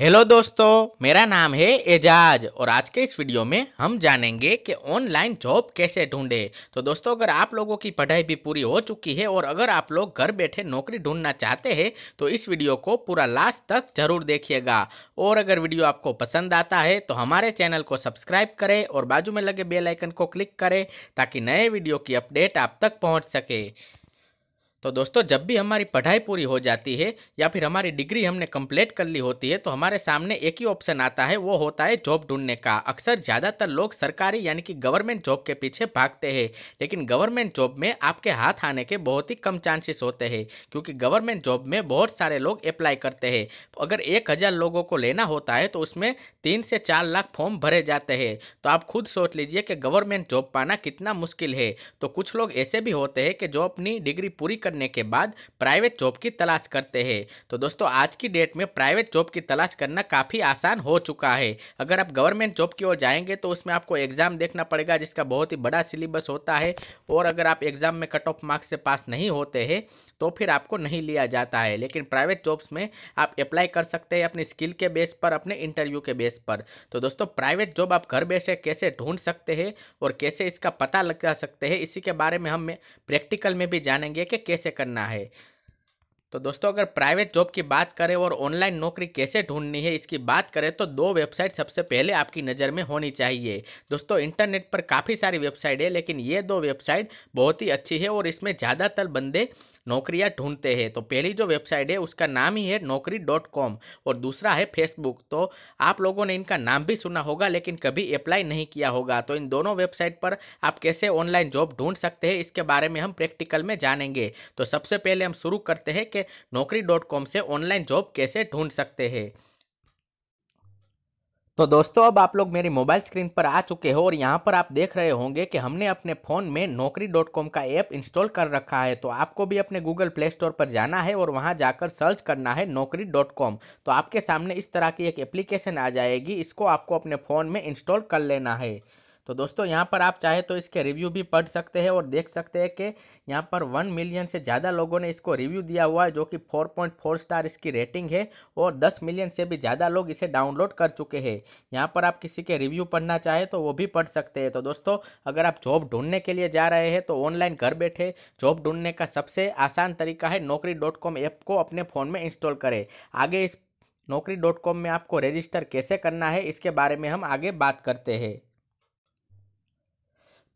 hello दोस्तों मेरा नाम है एजाज और आज के इस वीडियो में हम जानेंगे कि ऑनलाइन जॉब कैसे ढूंढे तो दोस्तों अगर आप लोगों की पढ़ाई भी पूरी हो चुकी है और अगर आप लोग घर बैठे नौकरी ढूंढना चाहते हैं तो इस वीडियो को पूरा लास्ट तक जरूर देखिएगा और अगर वीडियो आपको पसंद आता है तो हमारे चैनल को सब्सक्राइब करें और बाजू में लगे बेलाइकन को क्लिक करें ताकि नए वीडियो की अपडेट आप तक पहुँच सके तो दोस्तों जब भी हमारी पढ़ाई पूरी हो जाती है या फिर हमारी डिग्री हमने कंप्लीट कर ली होती है तो हमारे सामने एक ही ऑप्शन आता है वो होता है जॉब ढूंढने का अक्सर ज़्यादातर लोग सरकारी यानी कि गवर्नमेंट जॉब के पीछे भागते हैं लेकिन गवर्नमेंट जॉब में आपके हाथ आने के बहुत ही कम चांसेस होते हैं क्योंकि गवर्नमेंट जॉब में बहुत सारे लोग अप्लाई करते हैं अगर एक हज़ार लोगों को लेना होता है तो उसमें तीन से चार लाख फॉर्म भरे जाते हैं तो आप खुद सोच लीजिए कि गवर्नमेंट जॉब पाना कितना मुश्किल है तो कुछ लोग ऐसे भी होते हैं कि जो अपनी डिग्री पूरी करने के बाद प्राइवेट जॉब की तलाश करते हैं तो दोस्तों आज की डेट में प्राइवेट जॉब की तलाश करना काफ़ी आसान हो चुका है अगर आप गवर्नमेंट जॉब की ओर जाएंगे तो उसमें आपको एग्ज़ाम देखना पड़ेगा जिसका बहुत ही बड़ा सिलेबस होता है और अगर आप एग्ज़ाम में कट ऑफ मार्क्स से पास नहीं होते हैं तो फिर आपको नहीं लिया जाता है लेकिन प्राइवेट जॉब्स में आप अप्लाई कर सकते हैं अपनी स्किल के बेस पर अपने इंटरव्यू के बेस पर तो दोस्तों प्राइवेट जॉब आप घर बैठे कैसे ढूंढ सकते हैं और कैसे इसका पता लगा सकते हैं इसी के बारे में हम प्रैक्टिकल में भी जानेंगे कि कैसे कैसे करना है तो दोस्तों अगर प्राइवेट जॉब की बात करें और ऑनलाइन नौकरी कैसे ढूंढनी है इसकी बात करें तो दो वेबसाइट सबसे पहले आपकी नज़र में होनी चाहिए दोस्तों इंटरनेट पर काफ़ी सारी वेबसाइट है लेकिन ये दो वेबसाइट बहुत ही अच्छी है और इसमें ज़्यादातर बंदे नौकरियाँ ढूंढते हैं तो पहली जो वेबसाइट है उसका नाम ही है नौकरी और दूसरा है फेसबुक तो आप लोगों ने इनका नाम भी सुना होगा लेकिन कभी अप्लाई नहीं किया होगा तो इन दोनों वेबसाइट पर आप कैसे ऑनलाइन जॉब ढूंढ सकते हैं इसके बारे में हम प्रैक्टिकल में जानेंगे तो सबसे पहले हम शुरू करते हैं कि करके नौकरी डॉट कॉम से ऑनलाइन जॉब कैसे ढूंढ सकते हैं तो दोस्तों अब आप लोग मेरी मोबाइल स्क्रीन पर आ चुके हो और यहाँ पर आप देख रहे होंगे कि हमने अपने फ़ोन में नौकरी डॉट कॉम का ऐप इंस्टॉल कर रखा है तो आपको भी अपने गूगल प्ले स्टोर पर जाना है और वहाँ जाकर सर्च करना है नौकरी डॉट कॉम तो आपके सामने इस तरह की एक एप्लीकेशन आ जाएगी इसको आपको अपने फ़ोन में इंस्टॉल कर लेना है तो दोस्तों यहाँ पर आप चाहे तो इसके रिव्यू भी पढ़ सकते हैं और देख सकते हैं कि यहाँ पर वन मिलियन से ज़्यादा लोगों ने इसको रिव्यू दिया हुआ है जो कि फोर पॉइंट फोर स्टार इसकी रेटिंग है और दस मिलियन से भी ज़्यादा लोग इसे डाउनलोड कर चुके हैं यहाँ पर आप किसी के रिव्यू पढ़ना चाहे तो वो भी पढ़ सकते हैं तो दोस्तों अगर आप जॉब ढूंढने के लिए जा रहे हैं तो ऑनलाइन घर बैठे जॉब ढूंढने का सबसे आसान तरीका है नौकरी ऐप को अपने फ़ोन में इंस्टॉल करें आगे इस नौकरी डॉट कॉम में आपको रजिस्टर कैसे करना है इसके बारे में हम आगे बात करते हैं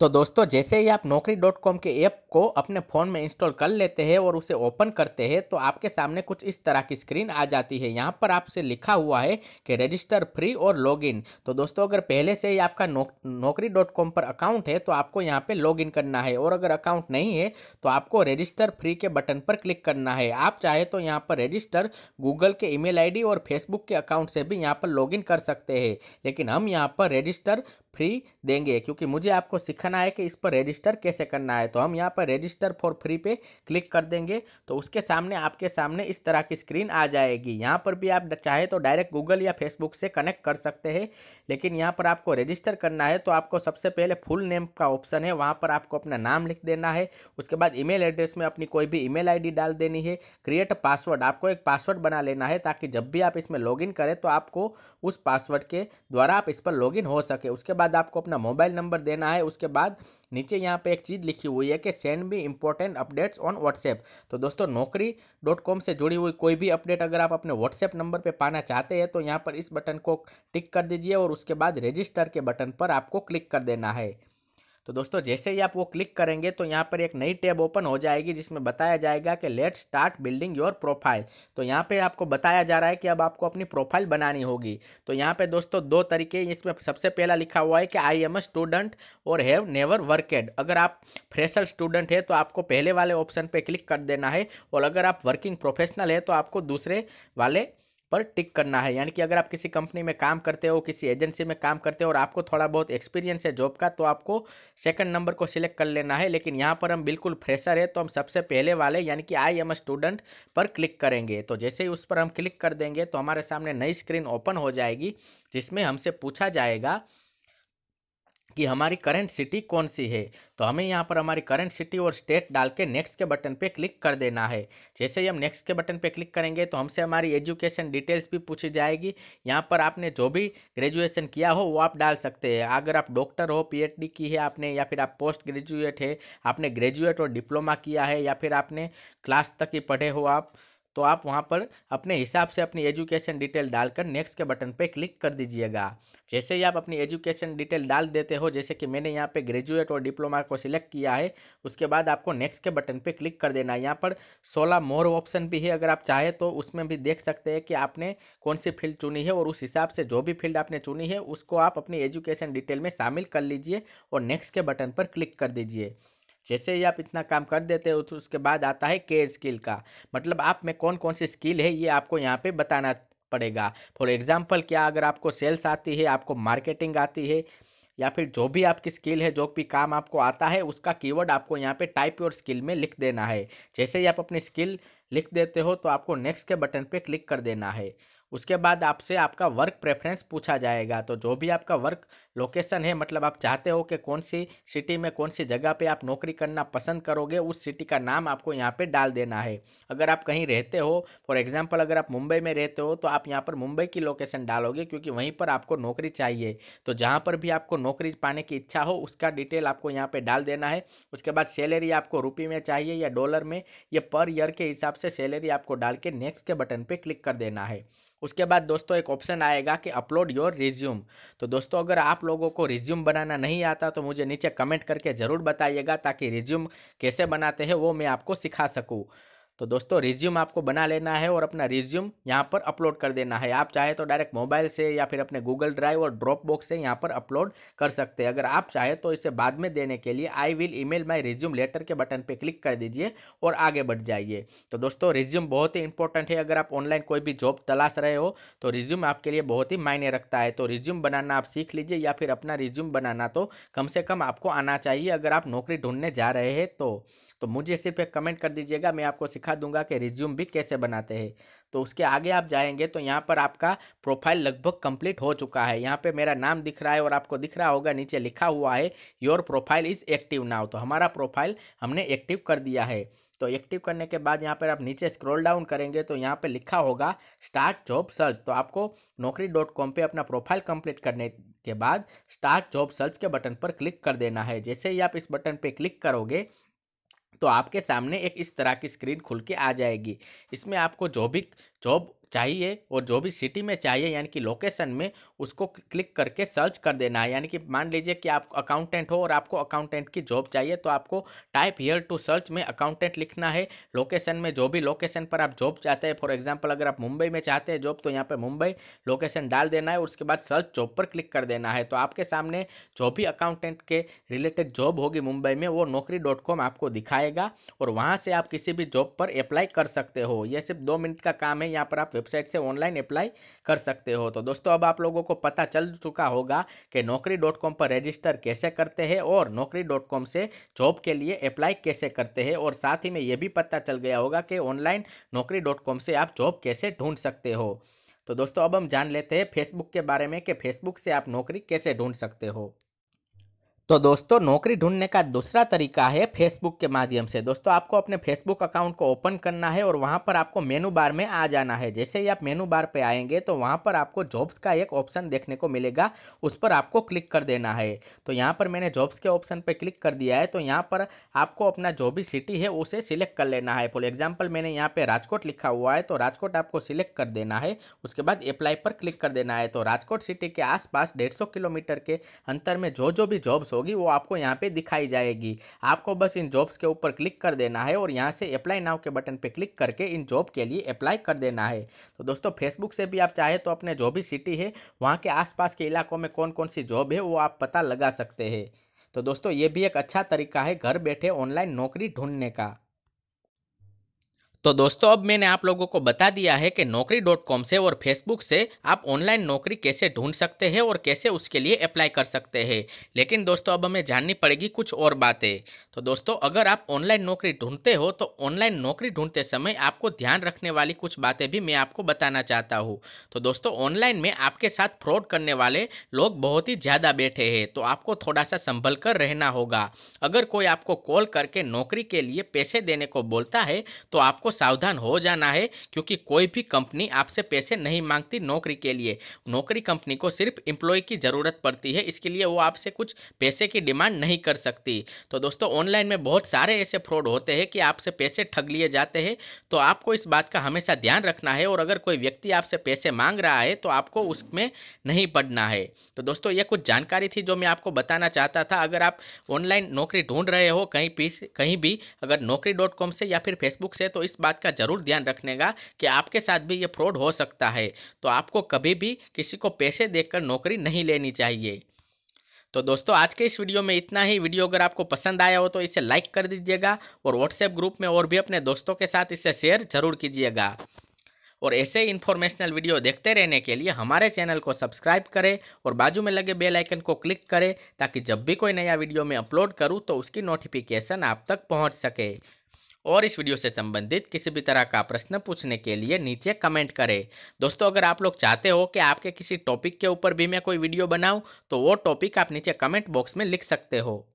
तो दोस्तों जैसे ही आप नौकरी डॉट कॉम के ऐप को अपने फ़ोन में इंस्टॉल कर लेते हैं और उसे ओपन करते हैं तो आपके सामने कुछ इस तरह की स्क्रीन आ जाती है यहाँ पर आपसे लिखा हुआ है कि रजिस्टर फ्री और लॉगिन तो दोस्तों अगर पहले से ही आपका नौ, नौकरी डॉट कॉम पर अकाउंट है तो आपको यहाँ पर इन करना है और अगर अकाउंट नहीं है तो आपको रजिस्टर फ्री के बटन पर क्लिक करना है आप चाहे तो यहाँ पर रजिस्टर गूगल के ई मेल और फेसबुक के अकाउंट से भी यहाँ पर लॉग कर सकते हैं लेकिन हम यहाँ पर रजिस्टर फ्री देंगे क्योंकि मुझे आपको सीखना है कि इस पर रजिस्टर कैसे करना है तो हम यहाँ पर रजिस्टर फॉर फ्री पे क्लिक कर देंगे तो उसके सामने आपके सामने इस तरह की स्क्रीन आ जाएगी यहाँ पर भी आप चाहे तो डायरेक्ट गूगल या फेसबुक से कनेक्ट कर सकते हैं लेकिन यहाँ पर आपको रजिस्टर करना है तो आपको सबसे पहले फुल नेम का ऑप्शन है वहाँ पर आपको अपना नाम लिख देना है उसके बाद ई एड्रेस में अपनी कोई भी ई मेल डाल देनी है क्रिएट पासवर्ड आपको एक पासवर्ड बना लेना है ताकि जब भी आप इसमें लॉगिन करें तो आपको उस पासवर्ड के द्वारा आप इस पर लॉगिन हो सके उसके बाद बाद आपको अपना मोबाइल नंबर देना है उसके बाद नीचे यहाँ पे एक चीज़ लिखी हुई है कि send me important updates on WhatsApp तो दोस्तों नौकरी डॉट कॉम से जुड़ी हुई कोई भी अपडेट अगर आप अपने व्हाट्सएप नंबर पर पाना चाहते हैं तो यहाँ पर इस बटन को टिक कर दीजिए और उसके बाद रजिस्टर के बटन पर आपको क्लिक कर देना है तो दोस्तों जैसे ही आप वो क्लिक करेंगे तो यहाँ पर एक नई टैब ओपन हो जाएगी जिसमें बताया जाएगा कि let start building your profile तो यहाँ पे आपको बताया जा रहा है कि अब आपको अपनी प्रोफाइल बनानी होगी तो यहाँ पे दोस्तों दो तरीके इसमें सबसे पहला लिखा हुआ है कि आई एम ए स्टूडेंट और हैव नेवर वर्केड अगर आप फ्रेशर स्टूडेंट है तो आपको पहले वाले ऑप्शन पर क्लिक कर देना है और अगर आप वर्किंग प्रोफेशनल है तो आपको दूसरे वाले पर टिक करना है यानी कि अगर आप किसी कंपनी में काम करते हो किसी एजेंसी में काम करते हो और आपको थोड़ा बहुत एक्सपीरियंस है जॉब का तो आपको सेकंड नंबर को सिलेक्ट कर लेना है लेकिन यहाँ पर हम बिल्कुल फ्रेशर है तो हम सबसे पहले वाले यानी कि आई एम स्टूडेंट पर क्लिक करेंगे तो जैसे ही उस पर हम क्लिक कर देंगे तो हमारे सामने नई स्क्रीन ओपन हो जाएगी जिसमें हमसे पूछा जाएगा कि हमारी करंट सिटी कौन सी है तो हमें यहाँ पर हमारी करंट सिटी और स्टेट डाल के नेक्स्ट के बटन पे क्लिक कर देना है जैसे ही हम नेक्स्ट के बटन पे क्लिक करेंगे तो हमसे हमारी एजुकेशन डिटेल्स भी पूछी जाएगी यहाँ पर आपने जो भी ग्रेजुएशन किया हो वो आप डाल सकते हैं अगर आप डॉक्टर हो पी की है आपने या फिर आप पोस्ट ग्रेजुएट है आपने ग्रेजुएट और डिप्लोमा किया है या फिर आपने क्लास तक ही पढ़े हो आप तो आप वहाँ पर अपने हिसाब से अपनी एजुकेशन डिटेल डालकर नेक्स्ट के बटन पर क्लिक कर दीजिएगा जैसे ही आप अपनी एजुकेशन डिटेल डाल देते हो जैसे कि मैंने यहाँ पर ग्रेजुएट और डिप्लोमा को सिलेक्ट किया है उसके बाद आपको नेक्स्ट के बटन पर क्लिक कर देना है यहाँ पर सोलह मोर ऑप्शन भी है अगर आप चाहें तो उसमें भी देख सकते हैं कि आपने कौन सी फील्ड चुनी है और उस हिसाब से जो भी फील्ड आपने चुनी है उसको आप अपनी एजुकेशन डिटेल में शामिल कर लीजिए और नेक्स्ट के बटन पर क्लिक कर दीजिए जैसे ही आप इतना काम कर देते हो तो उसके बाद आता है के स्किल का मतलब आप में कौन कौन सी स्किल है ये आपको यहाँ पे बताना पड़ेगा फॉर एग्जाम्पल क्या अगर आपको सेल्स आती है आपको मार्केटिंग आती है या फिर जो भी आपकी स्किल है जो भी काम आपको आता है उसका कीवर्ड आपको यहाँ पे टाइप योर स्किल में लिख देना है जैसे ही आप अपनी स्किल लिख देते हो तो आपको नेक्स्ट के बटन पे क्लिक कर देना है उसके बाद आपसे आपका वर्क प्रेफरेंस पूछा जाएगा तो जो भी आपका वर्क लोकेशन है मतलब आप चाहते हो कि कौन सी सिटी में कौन सी जगह पे आप नौकरी करना पसंद करोगे उस सिटी का नाम आपको यहाँ पे डाल देना है अगर आप कहीं रहते हो फॉर एग्जांपल अगर आप मुंबई में रहते हो तो आप यहाँ पर मुंबई की लोकेशन डालोगे क्योंकि वहीं पर आपको नौकरी चाहिए तो जहाँ पर भी आपको नौकरी पाने की इच्छा हो उसका डिटेल आपको यहाँ पर डाल देना है उसके बाद सैलरी आपको रुपये में चाहिए या डॉलर में या पर ईयर के हिसाब से सैलरी आपको डाल के नेक्स्ट के बटन पर क्लिक कर देना है उसके बाद दोस्तों एक ऑप्शन आएगा कि अपलोड योर रिज्यूम तो दोस्तों अगर आप लोगों को रिज्यूम बनाना नहीं आता तो मुझे नीचे कमेंट करके ज़रूर बताइएगा ताकि रिज्यूम कैसे बनाते हैं वो मैं आपको सिखा सकूँ तो दोस्तों रिज्यूम आपको बना लेना है और अपना रिज्यूम यहाँ पर अपलोड कर देना है आप चाहे तो डायरेक्ट मोबाइल से या फिर अपने गूगल ड्राइव और ड्रॉप बॉक्स से यहाँ पर अपलोड कर सकते हैं अगर आप चाहे तो इसे बाद में देने के लिए I will email my resume later के बटन पर क्लिक कर दीजिए और आगे बढ़ जाइए तो दोस्तों रिज्यूम बहुत ही इंपॉर्टेंट है अगर आप ऑनलाइन कोई भी जॉब तलाश रहे हो तो रिज्यूम आपके लिए बहुत ही मायने रखता है तो रिज्यूम बनाना आप सीख लीजिए या फिर अपना रिज्यूम बनाना तो कम से कम आपको आना चाहिए अगर आप नौकरी ढूंढने जा रहे हैं तो, तो मुझे सिर्फ एक कमेंट कर दीजिएगा मैं आपको सिखा दिखा दूंगा कि रिज्यूम भी कैसे बनाते हैं तो उसके आगे आप जाएंगे तो यहाँ पर आपका प्रोफाइल लगभग कंप्लीट हो चुका है यहाँ पे मेरा नाम दिख रहा है और आपको दिख रहा होगा नीचे लिखा हुआ है your profile is active now तो हमारा प्रोफाइल हमने एक्टिव कर दिया है तो एक्टिव करने के बाद यहाँ पर आप नीचे स्क्रॉल डाउन करेंगे तो यहाँ पर लिखा होगा स्टार्ट जॉब सर्च तो आपको नौकरी डॉट कॉम अपना प्रोफाइल कंप्लीट करने के बाद स्टार्ट जॉब सर्च के बटन पर क्लिक कर देना है जैसे ही आप इस बटन पर क्लिक करोगे तो आपके सामने एक इस तरह की स्क्रीन खुल के आ जाएगी इसमें आपको जो भी जॉब चाहिए और जो भी सिटी में चाहिए यानी कि लोकेशन में उसको क्लिक करके सर्च कर देना है यानी कि मान लीजिए कि आप अकाउंटेंट हो और आपको अकाउंटेंट की जॉब चाहिए तो आपको टाइप हियर टू सर्च में अकाउंटेंट लिखना है लोकेशन में जो भी लोकेशन पर आप जॉब चाहते हैं फॉर एग्जाम्पल अगर आप मुंबई में चाहते हैं जॉब तो यहाँ पर मुंबई लोकेशन डाल देना है और उसके बाद सर्च जॉब पर क्लिक कर देना है तो आपके सामने जो भी अकाउंटेंट के रिलेटेड जॉब होगी मुंबई में वो नौकरी आपको दिखाएगा और वहाँ से आप किसी भी जॉब पर अप्लाई कर सकते हो यह सिर्फ दो मिनट का काम है यहाँ पर आप वेबसाइट से ऑनलाइन अप्लाई कर सकते हो तो दोस्तों अब आप लोगों को पता चल चुका होगा कि नौकरी डॉट कॉम पर रजिस्टर कैसे करते हैं और नौकरी डॉट कॉम से जॉब के लिए अप्लाई कैसे करते हैं और साथ ही में ये भी पता चल गया होगा कि ऑनलाइन नौकरी डॉट कॉम से आप जॉब कैसे ढूंढ सकते हो तो दोस्तों अब हम जान लेते हैं फेसबुक के बारे में कि फेसबुक से आप नौकरी कैसे ढूंढ सकते हो तो दोस्तों नौकरी ढूंढने का दूसरा तरीका है फेसबुक के माध्यम से दोस्तों आपको अपने फेसबुक अकाउंट को ओपन करना है और वहां पर आपको मेनू बार में आ जाना है जैसे ही आप मेनू बार पे आएंगे तो वहां पर आपको जॉब्स का एक ऑप्शन देखने को मिलेगा उस पर आपको क्लिक कर देना है तो यहाँ पर मैंने जॉब्स के ऑप्शन पर क्लिक कर दिया है तो यहाँ पर आपको अपना जो भी सिटी है उसे सिलेक्ट कर लेना है फॉर एग्जाम्पल मैंने यहाँ पर राजकोट लिखा हुआ है तो राजकोट आपको सिलेक्ट कर देना है उसके बाद अप्लाई पर क्लिक कर देना है तो राजकोट सिटी के आसपास डेढ़ किलोमीटर के अंतर में जो जो भी जॉब्स होगी वो आपको यहाँ पे दिखाई जाएगी आपको बस इन जॉब्स के ऊपर क्लिक कर देना है और यहाँ से अप्लाई नाव के बटन पर क्लिक करके इन जॉब के लिए अप्लाई कर देना है तो दोस्तों फेसबुक से भी आप चाहे तो अपने जो भी सिटी है वहाँ के आस के इलाकों में कौन कौन सी जॉब है वो आप पता लगा सकते हैं तो दोस्तों ये भी एक अच्छा तरीका है घर बैठे ऑनलाइन नौकरी ढूंढने का तो दोस्तों अब मैंने आप लोगों को बता दिया है कि नौकरी डॉट कॉम से और फेसबुक से आप ऑनलाइन नौकरी कैसे ढूंढ सकते हैं और कैसे उसके लिए अप्लाई कर सकते हैं लेकिन दोस्तों अब हमें जाननी पड़ेगी कुछ और बातें तो दोस्तों अगर आप ऑनलाइन नौकरी ढूंढते हो तो ऑनलाइन नौकरी ढूंढते समय आपको ध्यान रखने वाली कुछ बातें भी मैं आपको बताना चाहता हूँ तो दोस्तों ऑनलाइन में आपके साथ फ्रॉड करने वाले लोग बहुत ही ज़्यादा बैठे हैं तो आपको थोड़ा सा संभल कर रहना होगा अगर कोई आपको कॉल करके नौकरी के लिए पैसे देने को बोलता है तो आपको सावधान हो जाना है क्योंकि कोई भी कंपनी आपसे पैसे नहीं मांगती नौकरी के लिए नौकरी कंपनी को सिर्फ एम्प्लॉय की ज़रूरत पड़ती है इसके लिए वो आपसे कुछ पैसे की डिमांड नहीं कर सकती तो दोस्तों ऑनलाइन में बहुत सारे ऐसे फ्रॉड होते हैं कि आपसे पैसे ठग लिए जाते हैं तो आपको इस बात का हमेशा ध्यान रखना है और अगर कोई व्यक्ति आपसे पैसे मांग रहा है तो आपको उसमें नहीं पड़ना है तो दोस्तों ये कुछ जानकारी थी जो मैं आपको बताना चाहता था अगर आप ऑनलाइन नौकरी ढूंढ रहे हो कहीं कहीं भी अगर नौकरी डॉट कॉम से या फिर फेसबुक से तो इस बात का ज़रूर ध्यान रखनेगा कि आपके साथ भी ये फ्रॉड हो सकता है तो आपको कभी भी किसी को पैसे देकर नौकरी नहीं लेनी चाहिए तो दोस्तों आज के इस वीडियो में इतना ही वीडियो अगर आपको पसंद आया हो तो इसे लाइक कर दीजिएगा और व्हाट्सएप ग्रुप में और भी अपने दोस्तों के साथ इसे शेयर जरूर कीजिएगा और ऐसे ही इन्फॉर्मेशनल वीडियो देखते रहने के लिए हमारे चैनल को सब्सक्राइब करें और बाजू में लगे बेल आइकन को क्लिक करें ताकि जब भी कोई नया वीडियो मैं अपलोड करूँ तो उसकी नोटिफिकेशन आप तक पहुँच सके और इस वीडियो से संबंधित किसी भी तरह का प्रश्न पूछने के लिए नीचे कमेंट करें दोस्तों अगर आप लोग चाहते हो कि आपके किसी टॉपिक के ऊपर भी मैं कोई वीडियो बनाऊँ तो वो टॉपिक आप नीचे कमेंट बॉक्स में लिख सकते हो